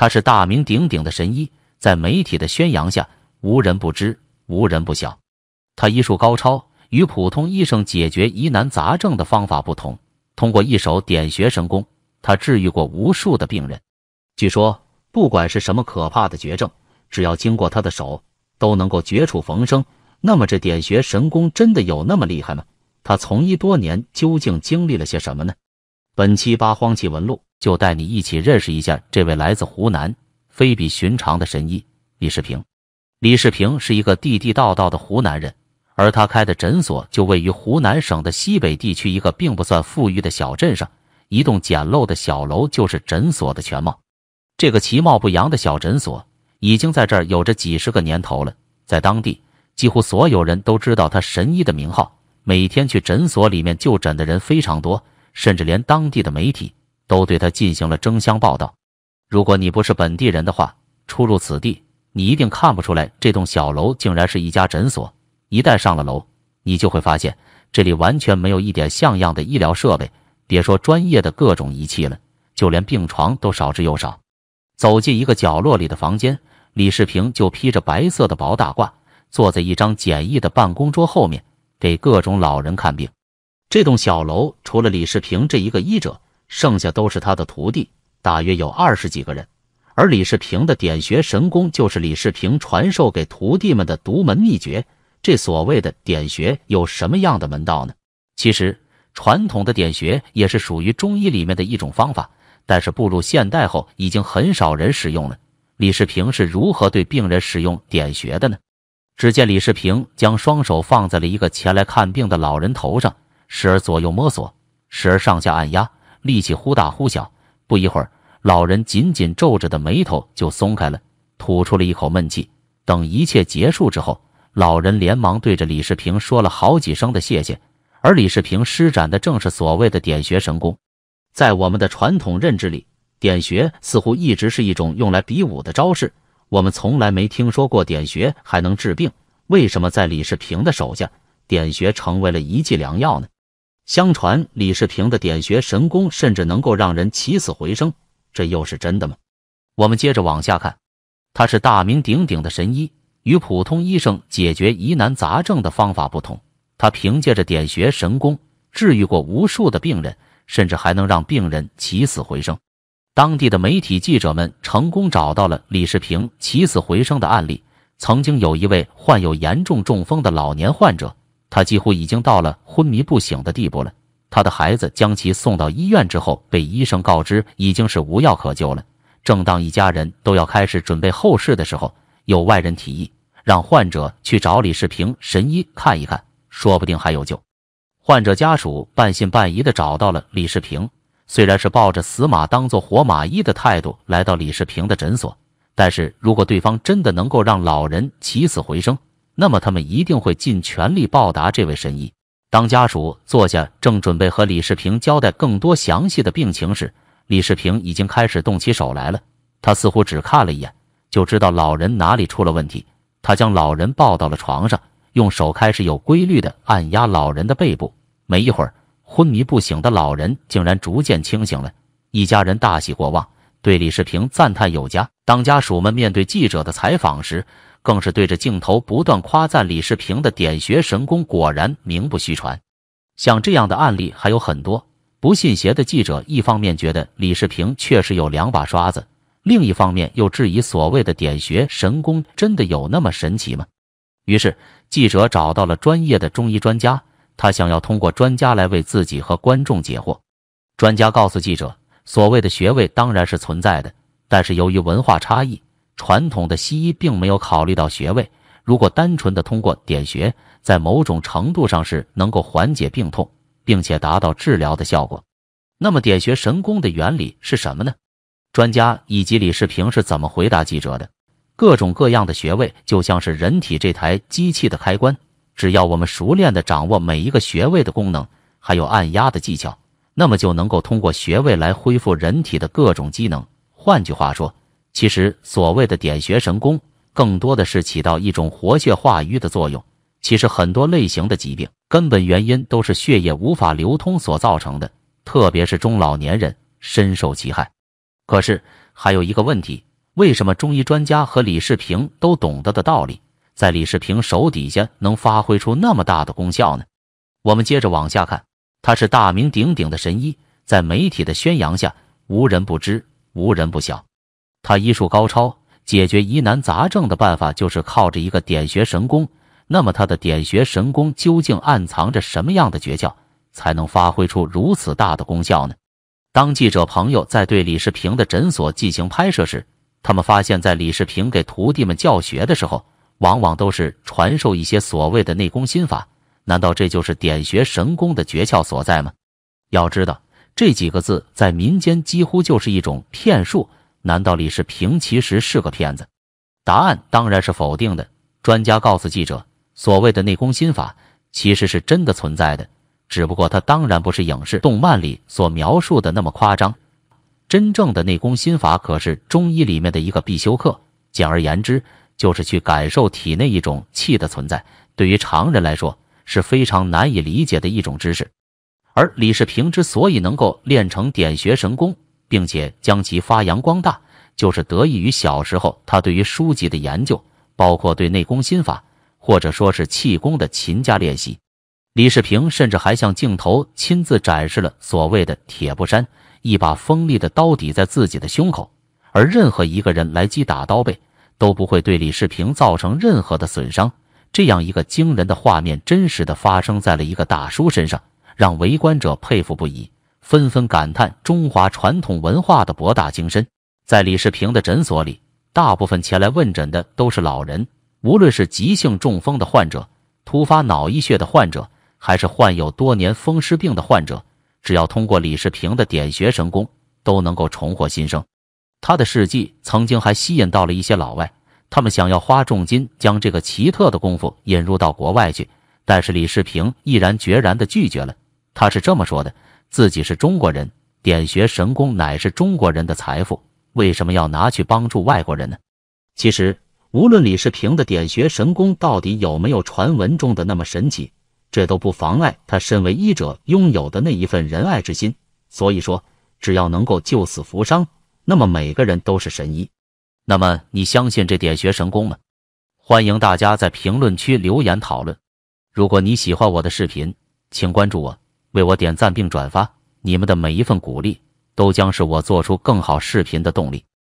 他是大名鼎鼎的神医，在媒体的宣扬下，无人不知，无人不晓。他医术高超，与普通医生解决疑难杂症的方法不同，通过一手点穴神功，他治愈过无数的病人。据说，不管是什么可怕的绝症，只要经过他的手，都能够绝处逢生。那么，这点穴神功真的有那么厉害吗？他从医多年，究竟经历了些什么呢？本期八荒奇闻录。就带你一起认识一下这位来自湖南、非比寻常的神医李世平。李世平是一个地地道道的湖南人，而他开的诊所就位于湖南省的西北地区一个并不算富裕的小镇上。一栋简陋的小楼就是诊所的全貌。这个其貌不扬的小诊所已经在这儿有着几十个年头了，在当地几乎所有人都知道他神医的名号。每天去诊所里面就诊的人非常多，甚至连当地的媒体。都对他进行了争相报道。如果你不是本地人的话，出入此地，你一定看不出来这栋小楼竟然是一家诊所。一旦上了楼，你就会发现这里完全没有一点像样的医疗设备，别说专业的各种仪器了，就连病床都少之又少。走进一个角落里的房间，李世平就披着白色的薄大褂，坐在一张简易的办公桌后面，给各种老人看病。这栋小楼除了李世平这一个医者。剩下都是他的徒弟，大约有二十几个人。而李世平的点穴神功，就是李世平传授给徒弟们的独门秘诀。这所谓的点穴有什么样的门道呢？其实，传统的点穴也是属于中医里面的一种方法，但是步入现代后，已经很少人使用了。李世平是如何对病人使用点穴的呢？只见李世平将双手放在了一个前来看病的老人头上，时而左右摸索，时而上下按压。力气忽大忽小，不一会儿，老人紧紧皱着的眉头就松开了，吐出了一口闷气。等一切结束之后，老人连忙对着李世平说了好几声的谢谢。而李世平施展的正是所谓的点穴神功。在我们的传统认知里，点穴似乎一直是一种用来比武的招式，我们从来没听说过点穴还能治病。为什么在李世平的手下，点穴成为了一剂良药呢？相传李世平的点穴神功甚至能够让人起死回生，这又是真的吗？我们接着往下看，他是大名鼎鼎的神医，与普通医生解决疑难杂症的方法不同，他凭借着点穴神功治愈过无数的病人，甚至还能让病人起死回生。当地的媒体记者们成功找到了李世平起死回生的案例，曾经有一位患有严重中风的老年患者。他几乎已经到了昏迷不醒的地步了。他的孩子将其送到医院之后，被医生告知已经是无药可救了。正当一家人都要开始准备后事的时候，有外人提议让患者去找李世平神医看一看，说不定还有救。患者家属半信半疑的找到了李世平，虽然是抱着死马当做活马医的态度来到李世平的诊所，但是如果对方真的能够让老人起死回生，那么他们一定会尽全力报答这位神医。当家属坐下，正准备和李世平交代更多详细的病情时，李世平已经开始动起手来了。他似乎只看了一眼，就知道老人哪里出了问题。他将老人抱到了床上，用手开始有规律的按压老人的背部。没一会儿，昏迷不醒的老人竟然逐渐清醒了。一家人大喜过望。对李世平赞叹有加。当家属们面对记者的采访时，更是对着镜头不断夸赞李世平的点穴神功果然名不虚传。像这样的案例还有很多。不信邪的记者一方面觉得李世平确实有两把刷子，另一方面又质疑所谓的点穴神功真的有那么神奇吗？于是记者找到了专业的中医专家，他想要通过专家来为自己和观众解惑。专家告诉记者。所谓的穴位当然是存在的，但是由于文化差异，传统的西医并没有考虑到穴位。如果单纯的通过点穴，在某种程度上是能够缓解病痛，并且达到治疗的效果。那么点穴神功的原理是什么呢？专家以及李世平是怎么回答记者的？各种各样的穴位就像是人体这台机器的开关，只要我们熟练的掌握每一个穴位的功能，还有按压的技巧。那么就能够通过穴位来恢复人体的各种机能。换句话说，其实所谓的点穴神功，更多的是起到一种活血化瘀的作用。其实很多类型的疾病，根本原因都是血液无法流通所造成的，特别是中老年人深受其害。可是还有一个问题，为什么中医专家和李世平都懂得的道理，在李世平手底下能发挥出那么大的功效呢？我们接着往下看。他是大名鼎鼎的神医，在媒体的宣扬下，无人不知，无人不晓。他医术高超，解决疑难杂症的办法就是靠着一个点穴神功。那么，他的点穴神功究竟暗藏着什么样的诀窍，才能发挥出如此大的功效呢？当记者朋友在对李世平的诊所进行拍摄时，他们发现，在李世平给徒弟们教学的时候，往往都是传授一些所谓的内功心法。难道这就是点穴神功的诀窍所在吗？要知道，这几个字在民间几乎就是一种骗术。难道李世平其实是个骗子？答案当然是否定的。专家告诉记者，所谓的内功心法其实是真的存在的，只不过它当然不是影视动漫里所描述的那么夸张。真正的内功心法可是中医里面的一个必修课。简而言之，就是去感受体内一种气的存在。对于常人来说，是非常难以理解的一种知识，而李世平之所以能够练成点穴神功，并且将其发扬光大，就是得益于小时候他对于书籍的研究，包括对内功心法或者说是气功的勤加练习。李世平甚至还向镜头亲自展示了所谓的铁布衫，一把锋利的刀抵在自己的胸口，而任何一个人来击打刀背，都不会对李世平造成任何的损伤。这样一个惊人的画面，真实的发生在了一个大叔身上，让围观者佩服不已，纷纷感叹中华传统文化的博大精深。在李世平的诊所里，大部分前来问诊的都是老人，无论是急性中风的患者、突发脑溢血的患者，还是患有多年风湿病的患者，只要通过李世平的点穴神功，都能够重获新生。他的事迹曾经还吸引到了一些老外。他们想要花重金将这个奇特的功夫引入到国外去，但是李世平毅然决然的拒绝了。他是这么说的：“自己是中国人，点穴神功乃是中国人的财富，为什么要拿去帮助外国人呢？”其实，无论李世平的点穴神功到底有没有传闻中的那么神奇，这都不妨碍他身为医者拥有的那一份仁爱之心。所以说，只要能够救死扶伤，那么每个人都是神医。那么你相信这点穴神功吗？欢迎大家在评论区留言讨论。如果你喜欢我的视频，请关注我，为我点赞并转发。你们的每一份鼓励，都将是我做出更好视频的动力。